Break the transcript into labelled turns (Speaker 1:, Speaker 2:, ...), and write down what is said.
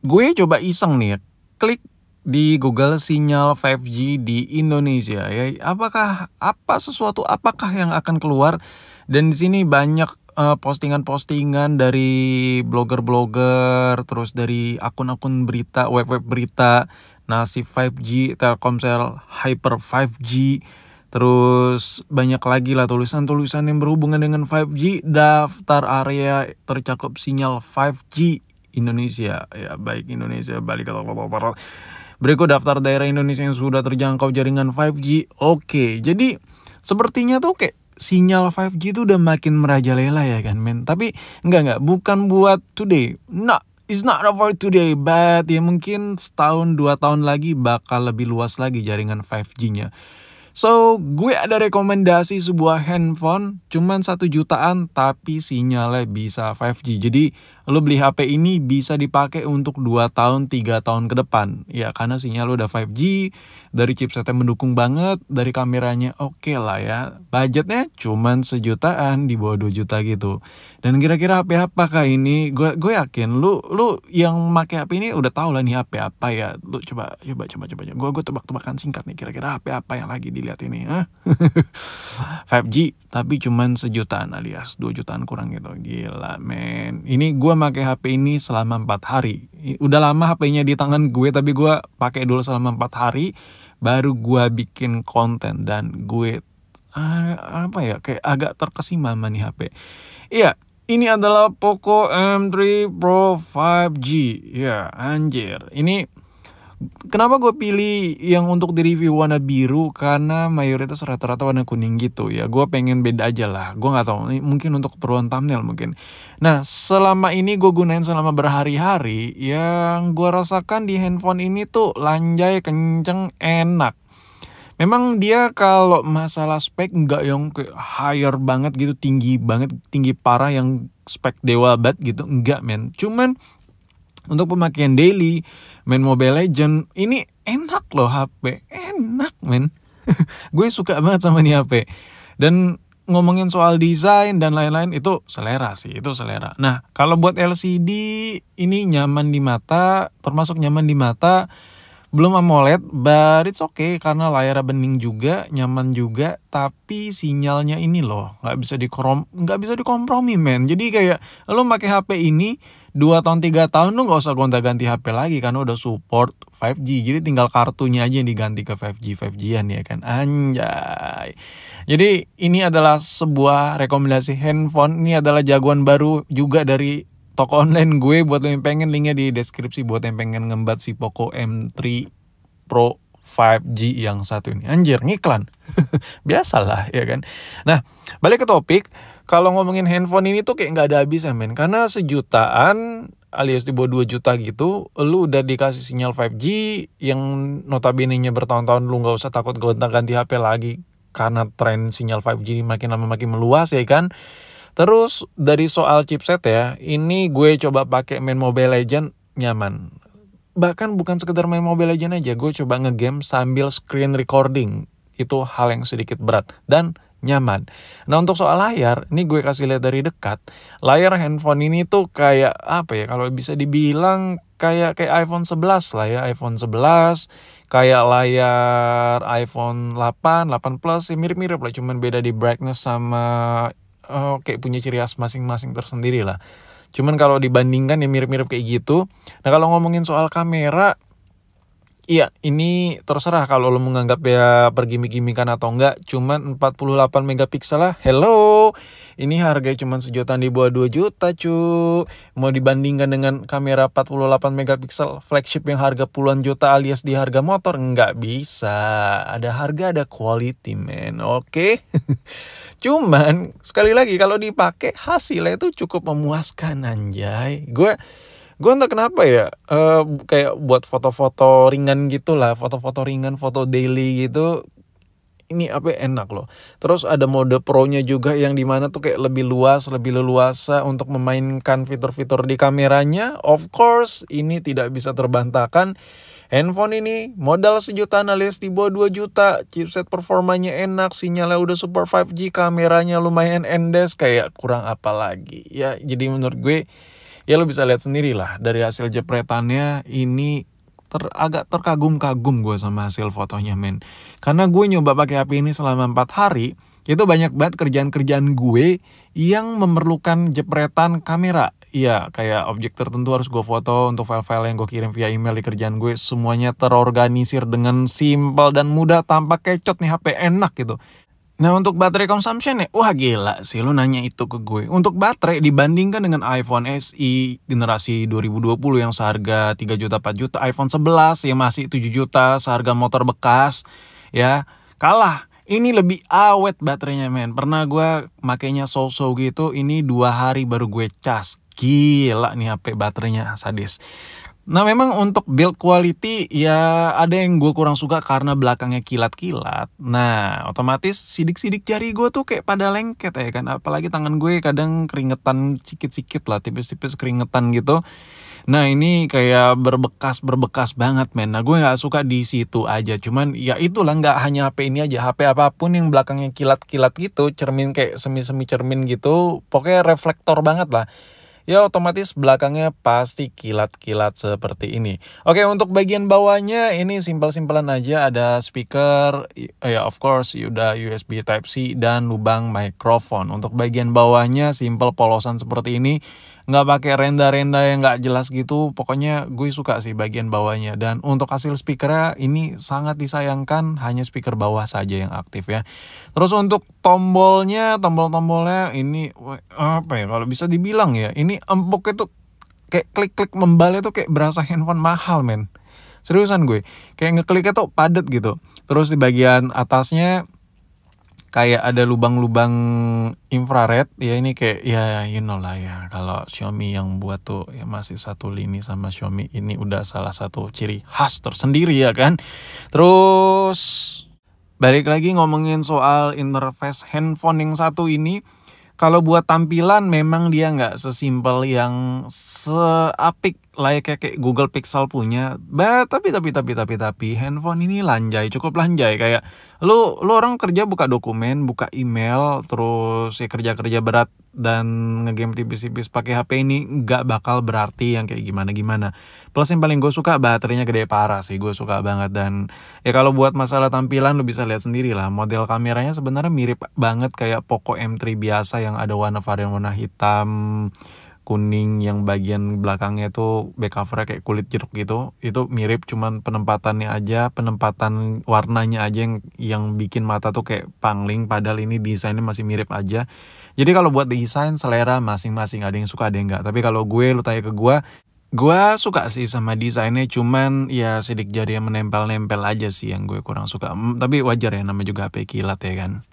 Speaker 1: Gue coba iseng nih ya, klik di Google sinyal 5G di Indonesia ya. Apakah apa sesuatu apakah yang akan keluar? Dan di sini banyak eh, postingan-postingan uh, dari blogger-blogger, terus dari akun-akun berita, web-web berita, nasi 5G, Telkomsel Hyper 5G, Terus banyak lagi lah tulisan-tulisan yang berhubungan dengan 5G, daftar area tercakup sinyal 5G Indonesia ya baik Indonesia balik ke berikut daftar daerah Indonesia yang sudah terjangkau jaringan 5G oke jadi sepertinya tuh kayak sinyal 5G itu udah makin merajalela ya kan men tapi enggak enggak bukan buat today Not nah, It's not for today, but ya mungkin setahun dua tahun lagi bakal lebih luas lagi jaringan 5G-nya. So, gue ada rekomendasi sebuah handphone cuman satu jutaan tapi sinyalnya bisa 5G. Jadi lo beli HP ini bisa dipakai untuk 2 tahun, 3 tahun ke depan. Ya, karena sinyal lo udah 5G, dari chipsetnya mendukung banget, dari kameranya oke okay lah ya. Budgetnya cuman sejutaan, di bawah 2 juta gitu. Dan kira-kira HP apakah ini? Gue gue yakin lu lu yang pakai HP ini udah tau lah nih HP apa ya. Lu coba coba coba coba. coba Gue gue tebak-tebakan singkat nih kira-kira HP apa yang lagi dilihat ini, Hah? 5G tapi cuman sejutaan alias 2 jutaan kurang gitu. Gila, men. Ini gue gue pakai HP ini selama empat hari. Udah lama HP-nya di tangan gue tapi gue pakai dulu selama empat hari baru gue bikin konten dan gue uh, apa ya kayak agak terkesima sama nih HP. Iya, ini adalah Poco M3 Pro 5G. Ya, anjir. Ini Kenapa gue pilih yang untuk di review warna biru karena mayoritas rata-rata warna kuning gitu ya. Gue pengen beda aja lah. Gue nggak tahu. Mungkin untuk keperluan thumbnail mungkin. Nah selama ini gue gunain selama berhari-hari yang gue rasakan di handphone ini tuh lanjai kenceng enak. Memang dia kalau masalah spek nggak yang higher banget gitu, tinggi banget, tinggi parah yang spek dewa banget gitu, enggak men. Cuman untuk pemakaian daily, main Mobile Legend, ini enak loh HP, enak men. gue suka banget sama ini HP. Dan ngomongin soal desain dan lain-lain itu selera sih, itu selera. Nah, kalau buat LCD ini nyaman di mata, termasuk nyaman di mata. Belum AMOLED, but it's okay karena layar bening juga, nyaman juga, tapi sinyalnya ini loh nggak bisa dikrom, nggak bisa dikompromi men. Jadi kayak lo pakai HP ini 2 tahun 3 tahun lu nggak usah gonta-ganti HP lagi karena udah support 5G. Jadi tinggal kartunya aja yang diganti ke 5G 5G-an ya kan. Anjay. Jadi ini adalah sebuah rekomendasi handphone. Ini adalah jagoan baru juga dari toko online gue buat lo yang pengen linknya di deskripsi buat yang pengen ngembat si Poco M3 Pro 5G yang satu ini. Anjir, ngiklan. Biasalah ya kan. Nah, balik ke topik kalau ngomongin handphone ini tuh kayak nggak ada habisnya men karena sejutaan alias di bawah 2 juta gitu lu udah dikasih sinyal 5G yang notabene nya bertahun-tahun lu nggak usah takut gonta ganti HP lagi karena tren sinyal 5G ini makin lama makin meluas ya kan terus dari soal chipset ya ini gue coba pakai main Mobile Legend nyaman bahkan bukan sekedar main Mobile Legend aja gue coba ngegame sambil screen recording itu hal yang sedikit berat dan nyaman. Nah untuk soal layar, ini gue kasih lihat dari dekat. Layar handphone ini tuh kayak apa ya? Kalau bisa dibilang kayak kayak iPhone 11 lah ya, iPhone 11 kayak layar iPhone 8, 8 Plus, sih ya mirip-mirip lah, cuman beda di brightness sama oh, kayak punya ciri khas masing-masing tersendiri lah. Cuman kalau dibandingkan ya mirip-mirip kayak gitu. Nah kalau ngomongin soal kamera, Iya, ini terserah kalau lo menganggap ya bergimik-gimikan atau enggak. Cuman 48 megapiksel lah. Hello. Ini harganya cuman sejuta di bawah 2 juta, cu. Mau dibandingkan dengan kamera 48 megapiksel flagship yang harga puluhan juta alias di harga motor enggak bisa. Ada harga, ada quality, men. Oke. Okay? cuman sekali lagi kalau dipakai hasilnya itu cukup memuaskan anjay. Gue gue entah kenapa ya uh, kayak buat foto-foto ringan gitulah foto-foto ringan foto daily gitu ini apa ya, enak loh. Terus ada mode pro-nya juga yang dimana tuh kayak lebih luas, lebih leluasa untuk memainkan fitur-fitur di kameranya. Of course, ini tidak bisa terbantahkan. Handphone ini modal sejuta alias di bawah 2 juta, chipset performanya enak, sinyalnya udah super 5G, kameranya lumayan endes, kayak kurang apa lagi. Ya, jadi menurut gue ya lo bisa lihat sendiri lah dari hasil jepretannya ini ter, agak terkagum-kagum gue sama hasil fotonya men karena gue nyoba pakai HP ini selama empat hari itu banyak banget kerjaan-kerjaan gue yang memerlukan jepretan kamera Iya, kayak objek tertentu harus gue foto untuk file-file yang gue kirim via email di kerjaan gue semuanya terorganisir dengan simpel dan mudah tanpa kecot nih HP enak gitu. Nah untuk baterai consumption ya, wah gila sih lo nanya itu ke gue. Untuk baterai dibandingkan dengan iPhone SE generasi 2020 yang seharga 3 juta 4 juta, iPhone 11 yang masih 7 juta seharga motor bekas ya kalah. Ini lebih awet baterainya men. Pernah gue makainya so-so gitu, ini dua hari baru gue cas. Gila nih HP baterainya sadis. Nah memang untuk build quality ya ada yang gue kurang suka karena belakangnya kilat-kilat. Nah otomatis sidik-sidik jari gue tuh kayak pada lengket ya kan. Apalagi tangan gue kadang keringetan sikit-sikit lah tipis-tipis keringetan gitu. Nah ini kayak berbekas-berbekas banget men. Nah gue gak suka di situ aja. Cuman ya itulah gak hanya HP ini aja. HP apapun yang belakangnya kilat-kilat gitu. Cermin kayak semi-semi cermin gitu. Pokoknya reflektor banget lah ya otomatis belakangnya pasti kilat-kilat seperti ini. Oke, untuk bagian bawahnya ini simpel-simpelan aja ada speaker, oh ya of course udah USB Type C dan lubang microphone. Untuk bagian bawahnya simpel polosan seperti ini nggak pakai renda-renda yang nggak jelas gitu pokoknya gue suka sih bagian bawahnya dan untuk hasil speakernya ini sangat disayangkan hanya speaker bawah saja yang aktif ya terus untuk tombolnya tombol-tombolnya ini apa ya kalau bisa dibilang ya ini empuk itu kayak klik-klik membal itu kayak berasa handphone mahal men seriusan gue kayak ngekliknya tuh padet gitu terus di bagian atasnya kayak ada lubang-lubang infrared ya ini kayak ya you know lah ya kalau Xiaomi yang buat tuh ya masih satu lini sama Xiaomi ini udah salah satu ciri khas tersendiri ya kan terus balik lagi ngomongin soal interface handphone yang satu ini kalau buat tampilan memang dia nggak sesimpel yang seapik layaknya kayak Google Pixel punya. Bah, tapi tapi tapi tapi tapi handphone ini lanjai, cukup lanjai kayak lu lu orang kerja buka dokumen, buka email, terus ya kerja-kerja berat dan ngegame tipis-tipis pakai HP ini nggak bakal berarti yang kayak gimana-gimana. Plus yang paling gue suka baterainya gede parah sih, gue suka banget dan ya kalau buat masalah tampilan lu bisa lihat sendiri lah. Model kameranya sebenarnya mirip banget kayak Poco M3 biasa yang ada warna varian warna hitam kuning yang bagian belakangnya itu back covernya kayak kulit jeruk gitu itu mirip cuman penempatannya aja penempatan warnanya aja yang yang bikin mata tuh kayak pangling padahal ini desainnya masih mirip aja jadi kalau buat desain selera masing-masing ada yang suka ada yang enggak tapi kalau gue lu tanya ke gue gue suka sih sama desainnya cuman ya sidik jari yang menempel-nempel aja sih yang gue kurang suka tapi wajar ya nama juga HP kilat ya kan